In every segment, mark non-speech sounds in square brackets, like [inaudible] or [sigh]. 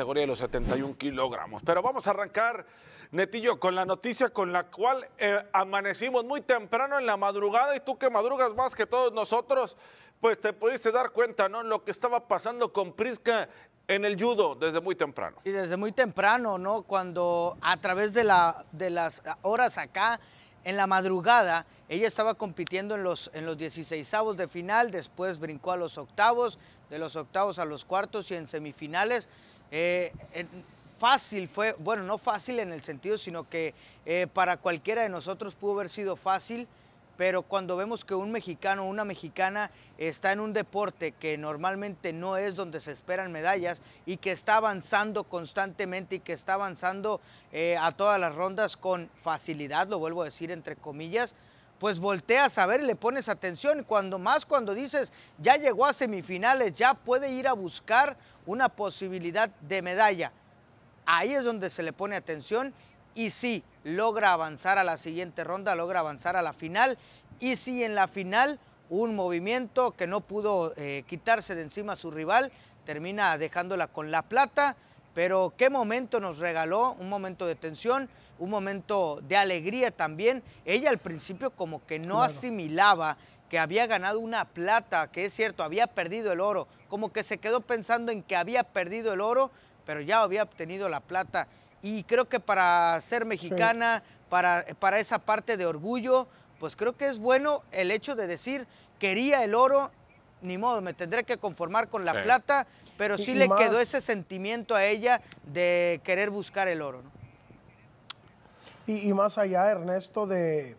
categoría de los 71 kilogramos. Pero vamos a arrancar, Netillo, con la noticia con la cual eh, amanecimos muy temprano en la madrugada y tú que madrugas más que todos nosotros, pues te pudiste dar cuenta, ¿no? Lo que estaba pasando con Prisca en el judo desde muy temprano. Y desde muy temprano, ¿no? Cuando a través de, la, de las horas acá, en la madrugada, ella estaba compitiendo en los, en los 16 de final, después brincó a los octavos, de los octavos a los cuartos y en semifinales eh, fácil fue, bueno, no fácil en el sentido, sino que eh, para cualquiera de nosotros pudo haber sido fácil, pero cuando vemos que un mexicano o una mexicana está en un deporte que normalmente no es donde se esperan medallas y que está avanzando constantemente y que está avanzando eh, a todas las rondas con facilidad, lo vuelvo a decir entre comillas, pues volteas a ver y le pones atención. Cuando más cuando dices, ya llegó a semifinales, ya puede ir a buscar una posibilidad de medalla. Ahí es donde se le pone atención y si logra avanzar a la siguiente ronda, logra avanzar a la final y si en la final un movimiento que no pudo eh, quitarse de encima a su rival, termina dejándola con la plata. Pero qué momento nos regaló, un momento de tensión, un momento de alegría también. Ella al principio como que no asimilaba que había ganado una plata, que es cierto, había perdido el oro, como que se quedó pensando en que había perdido el oro, pero ya había obtenido la plata. Y creo que para ser mexicana, para, para esa parte de orgullo, pues creo que es bueno el hecho de decir, quería el oro ni modo, me tendré que conformar con la plata, pero sí le quedó ese sentimiento a ella de querer buscar el oro. Y, más allá, Ernesto, de,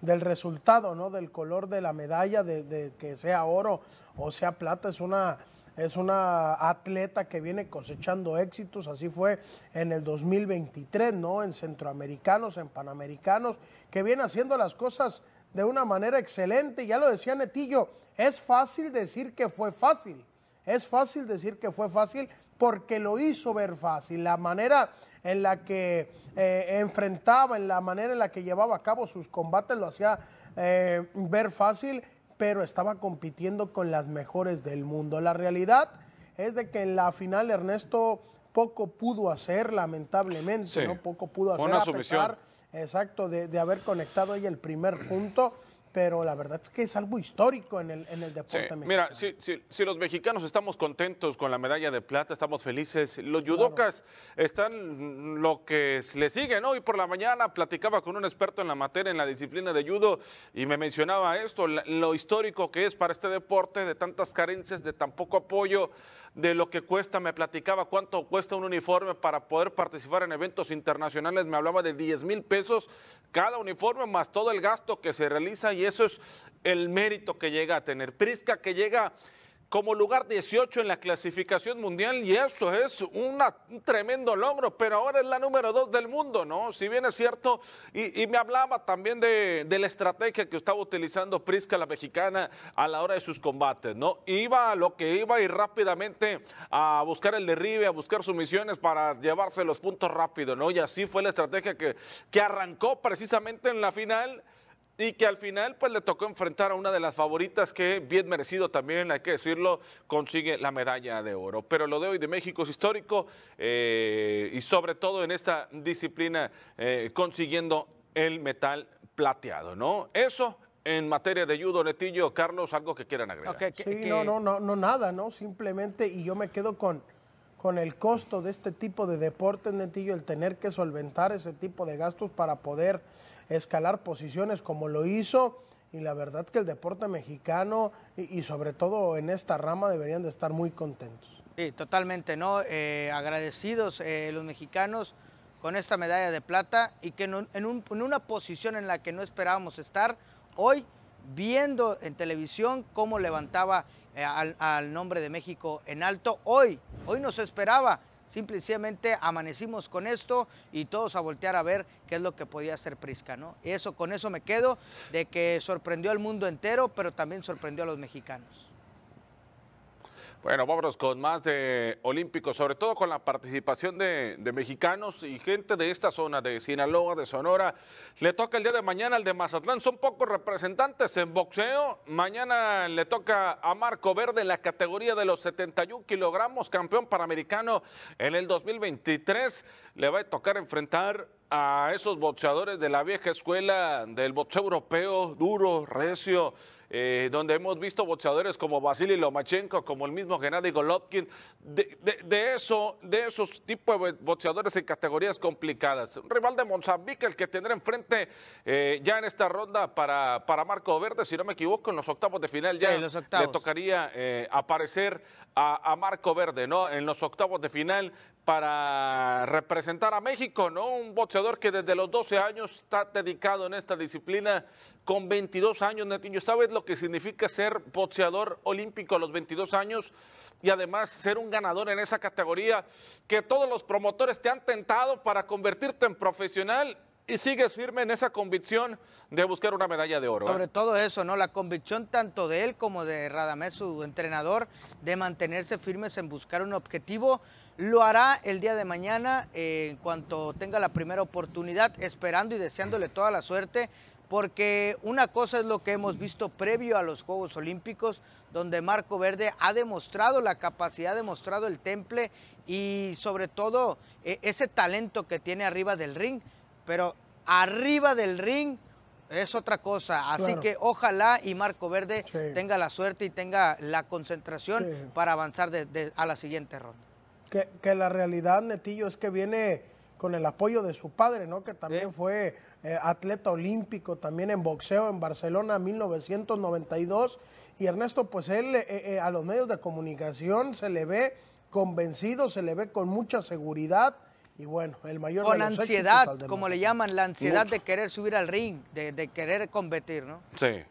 del resultado, ¿no? del color de la medalla, de, de que sea oro o sea plata, es una es una atleta que viene cosechando éxitos, así fue en el 2023, ¿no? En centroamericanos, en panamericanos, que viene haciendo las cosas de una manera excelente. Ya lo decía Netillo, es fácil decir que fue fácil. Es fácil decir que fue fácil porque lo hizo ver fácil. La manera en la que eh, enfrentaba, en la manera en la que llevaba a cabo sus combates lo hacía eh, ver fácil, pero estaba compitiendo con las mejores del mundo. La realidad es de que en la final Ernesto poco pudo hacer, lamentablemente, ¿no? Poco pudo hacer. a pesar Exacto, de, de haber conectado ahí el primer [clears throat] punto pero la verdad es que es algo histórico en el, en el deporte mexicano. Mira, si, los mexicanos estamos contentos con la medalla de plata, estamos felices, los judocas están lo que le siguen. ¿no? Hoy por la mañana platicaba con un experto en la materia, en la disciplina de judo, y me mencionaba esto, lo histórico que es para este deporte, de tantas carencias, de tan poco apoyo de lo que cuesta, me platicaba cuánto cuesta un uniforme para poder participar en eventos internacionales, me hablaba de diez mil pesos cada uniforme más todo el gasto que se realiza y eso es el mérito que llega a tener. Prisca que llega como lugar 18 en la clasificación mundial y eso es un tremendo logro, pero ahora es la número 2 del mundo, ¿no? Si bien es cierto, y, me hablaba también de, la estrategia que estaba utilizando Prisca la mexicana a la hora de sus combates, ¿no? Iba a lo que iba y rápidamente a buscar el derribe, a buscar sumisiones para llevarse los puntos rápido, ¿no? Y así fue la estrategia que, que arrancó precisamente en la final y que al final pues le tocó enfrentar a una de las favoritas que bien merecido también, hay que decirlo, consigue la medalla de oro. Pero lo de hoy de México es histórico eh, y sobre todo en esta disciplina eh, consiguiendo el metal plateado, ¿no? Eso en materia de judo, Netillo, Carlos, algo que quieran agregar. sí, no, no, no, no, nada, ¿no? Simplemente, y yo me quedo con con el costo de este tipo de deportes, Netillo, el tener que solventar ese tipo de gastos para poder escalar posiciones como lo hizo. Y la verdad que el deporte mexicano y, sobre todo en esta rama deberían de estar muy contentos. Sí, totalmente, ¿no? Eh, agradecidos eh, los mexicanos con esta medalla de plata y que en una posición en la que no esperábamos estar, hoy viendo en televisión cómo levantaba eh, al, nombre de México en alto. Hoy, hoy nos esperaba. Simplemente amanecimos con esto y todos a voltear a ver qué es lo que podía hacer Prisca, ¿no? Eso, con eso me quedo, de que sorprendió al mundo entero, pero también sorprendió a los mexicanos. Bueno, vámonos con más de Olímpicos, sobre todo con la participación de, mexicanos y gente de esta zona, de Sinaloa, de Sonora. Le toca el día de mañana al de Mazatlán, son pocos representantes en boxeo. Mañana le toca a Marco Verde en la categoría de los 71 kilogramos, campeón panamericano en el 2023. Le va a tocar enfrentar a esos boxeadores de la vieja escuela del boxeo europeo, duro, recio, eh, donde hemos visto boxeadores como Vasily Lomachenko, como el mismo Gennady Golovkin, de, eso, de esos tipos de boxeadores en categorías complicadas. Un rival de Mozambique, el que tendrá enfrente eh, ya en esta ronda para, para Marco Verde, si no me equivoco, en los octavos de final ya le tocaría eh, aparecer a, a, Marco Verde, ¿no? En los octavos de final, para representar a México, ¿no? Un boxeador que desde los 12 años está dedicado en esta disciplina con 22 años, Netiño. ¿Sabes lo que significa ser boxeador olímpico a los 22 años? y además ser un ganador en esa categoría que todos los promotores te han tentado para convertirte en profesional y sigues firme en esa convicción de buscar una medalla de oro. ¿eh? Sobre todo eso, ¿no? La convicción tanto de él como de Radamés, su entrenador, de mantenerse firmes en buscar un objetivo. Lo hará el día de mañana eh, en cuanto tenga la primera oportunidad, esperando y deseándole toda la suerte porque una cosa es lo que hemos visto previo a los Juegos Olímpicos, donde Marco Verde ha demostrado la capacidad, ha demostrado el temple y sobre todo e-, ese talento que tiene arriba del ring, pero arriba del ring es otra cosa. Así que ojalá y Marco Verde tenga la suerte y tenga la concentración para avanzar a la siguiente ronda. Que, la realidad, Netillo, es que viene con el apoyo de su padre, ¿no? Que también fue eh, atleta olímpico, también en boxeo en Barcelona 1992. Y Ernesto, pues él eh, eh, a los medios de comunicación se le ve convencido, se le ve con mucha seguridad y bueno, el mayor Con ansiedad, como le llaman, la ansiedad de querer subir al ring, de, de querer competir, ¿no? Sí.